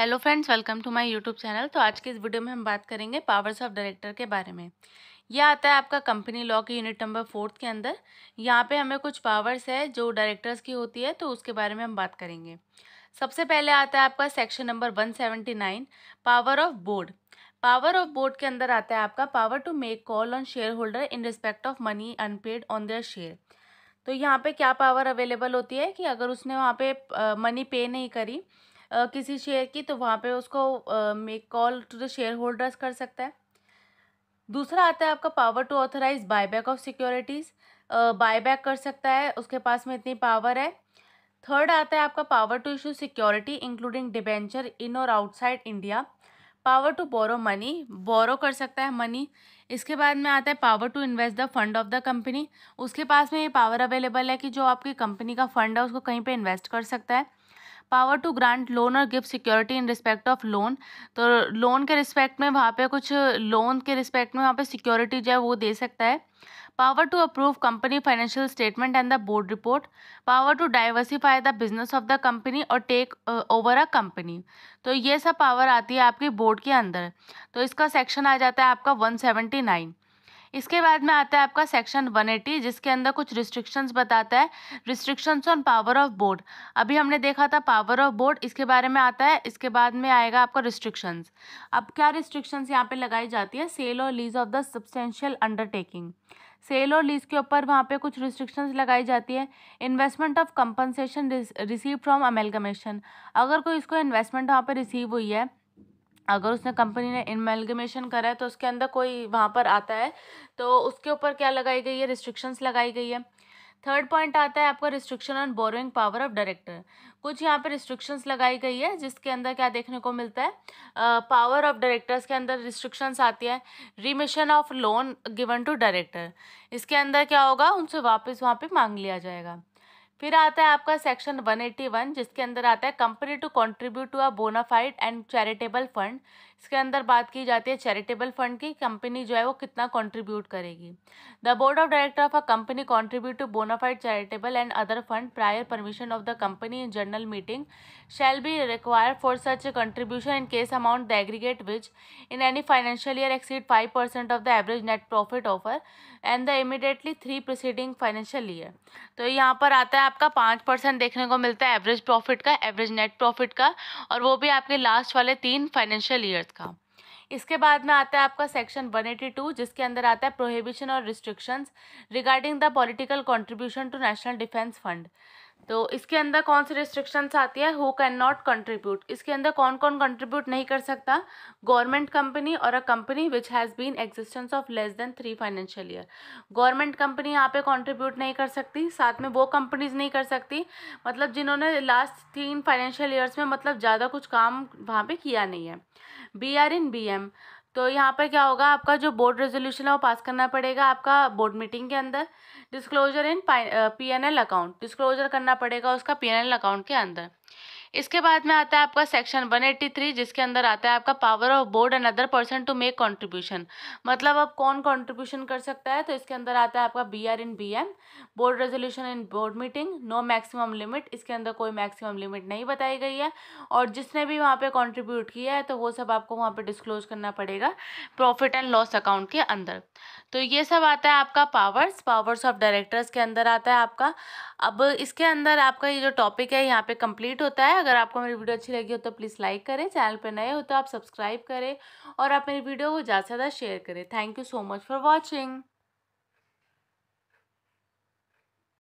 hello friends welcome to my YouTube channel तो आज के इस वीडियो में हम बात करेंगे पावर्स ऑफ डायरेक्टर के बारे में यह आता है आपका कंपनी लॉ के यूनिट नंबर फोर्थ के अंदर यहाँ पे हमें कुछ पावर्स है जो डायरेक्टर्स की होती है तो उसके बारे में हम बात करेंगे सबसे पहले आता है आपका section number one seventy nine power of board power of board के अंदर आता है आपका power to make call on share holder in respect of money unpaid on their share तो यहाँ पे क्या पावर अवेलेबल होती है कि अगर उसने वहाँ पे मनी पे नहीं करी किसी शेयर की तो वहाँ पे उसको make call to the share holders कर सकता है दूसरा आता है आपका power to authorise buyback of securities buyback कर सकता है उसके पास में इतनी पावर है थर्ड आता है आपका power to issue security including debenture in और outside India power to borrow money borrow कर सकता है मनी इसके बाद में आता है power to invest the fund of the company उसके पास में ये पावर अवेलेबल है कि जो आपकी कंपनी का फंड है उसको कहीं पे इन्वेस्ट कर सकता है पावर टू ग्रांट लोन और gift security in respect of loan तो लोन के रिस्पेक्ट में वहाँ पे कुछ लोन के रिस्पेक्ट में वहाँ पे सिक्योरिटी जो है वो दे सकता है power to approve company financial statement and the board report power to diversify the business of the company और टेक ओवर अ कंपनी तो ये सब पावर आती है आपकी बोर्ड के अंदर तो इसका सेक्शन आ जाता है आपका वन सेवेंटी नाइन इसके बाद में आता है आपका सेक्शन 180 जिसके अंदर कुछ रिस्ट्रिक्शंस बताता है restrictions on power of board अभी हमने देखा था पावर ऑफ बोर्ड इसके बारे में आता है इसके बाद में आएगा आपका रिस्ट्रिक्शंस अब क्या रिस्ट्रिक्शंस यहाँ पे लगाई जाती है सेल और lease of the substantial undertaking sale और लीज के ऊपर वहाँ पे कुछ रिस्ट्रिक्शंस लगाई जाती है investment of compensation receive from amalgamation अगर कोई इसको इन्वेस्टमेंट वहाँ पे रिसीव हुई है अगर उसने कंपनी ने इनमेलगमेशन करा है तो उसके अंदर कोई वहाँ पर आता है तो उसके ऊपर क्या लगाई गई है रिस्ट्रिक्शंस लगाई गई है थर्ड पॉइंट आता है आपका restriction on borrowing power of director कुछ यहाँ पे रिस्ट्रिक्शंस लगाई गई है जिसके अंदर क्या देखने को मिलता है पावर ऑफ डायरेक्टर्स के अंदर रिस्ट्रिक्शंस आती है remission of loan given to director इसके अंदर क्या होगा उनसे वापस वहाँ पे मांग लिया जाएगा फिर आता है आपका सेक्शन 181 जिसके अंदर आता है company to contribute to a bona fide and charitable fund इसके अंदर बात की जाती है चैरिटेबल फंड की कंपनी जो है वो कितना कंट्रीब्यूट करेगी the board of director of a company contribute to bona fide charitable and other fund prior permission of the company in general meeting shall be require for such contribution in case amount the aggregate which in any financial year exceed five percent of the average net profit offer and the immediately three proceeding financial year तो यहाँ पर आता है आपका पाँच percent देखने को मिलता है एवरेज प्रॉफिट का एवरेज नेट प्रॉफिट का और वो भी आपके लास्ट वाले तीन फाइनेंशियल ईयर भारत का इसके बाद में आता है आपका सेक्शन 182 जिसके अंदर आता है प्रोहिबिशन और restrictions regarding the political contribution to national defence fund तो इसके अंदर कौन से रिस्ट्रिक्शंस आती है हु कैन नॉट कंट्रीब्यूट इसके अंदर कौन कौन कंट्रीब्यूट नहीं कर सकता गवर्नमेंट कंपनी और a company which has been existence of less than three financial year government company यहाँ पे कंट्रीब्यूट नहीं कर सकती साथ में वो कंपनीज नहीं कर सकती मतलब जिन्होंने लास्ट तीन फाइनेंशियल ईयर्स में मतलब ज़्यादा कुछ काम वहाँ पर किया नहीं है B R in B M तो यहाँ पर क्या होगा आपका जो बोर्ड रेजोल्यूशन है वो पास करना पड़ेगा आपका बोर्ड मीटिंग के अंदर disclosure in P N L account disclosure करना पड़ेगा उसका पी एन एल अकाउंट के अंदर इसके बाद में आता है आपका सेक्शन 183 जिसके अंदर आता है आपका power of board and other person to make contribution मतलब अब कौन कॉन्ट्रीब्यूशन कर सकता है तो इसके अंदर आता है आपका B R in B M board resolution in board meeting no maximum limit इसके अंदर कोई मैक्सिमम लिमिट नहीं बताई गई है और जिसने भी वहाँ पर कॉन्ट्रीब्यूट किया है तो वो सब आपको वहाँ पर डिस्क्लोज करना पड़ेगा प्रॉफिट एंड लॉस अकाउंट के अंदर तो ये सब आता है आपका पावर्स पावर्स ऑफ डायरेक्टर्स के अंदर आता है आपका अब इसके अंदर आपका ये जो टॉपिक है यहाँ पे कंप्लीट होता है अगर आपको मेरी वीडियो अच्छी लगी हो तो प्लीज़ लाइक करें चैनल पर नए हो तो आप सब्सक्राइब करें और आप मेरी वीडियो को ज़्यादा से ज़्यादा शेयर करें thank you so much for watching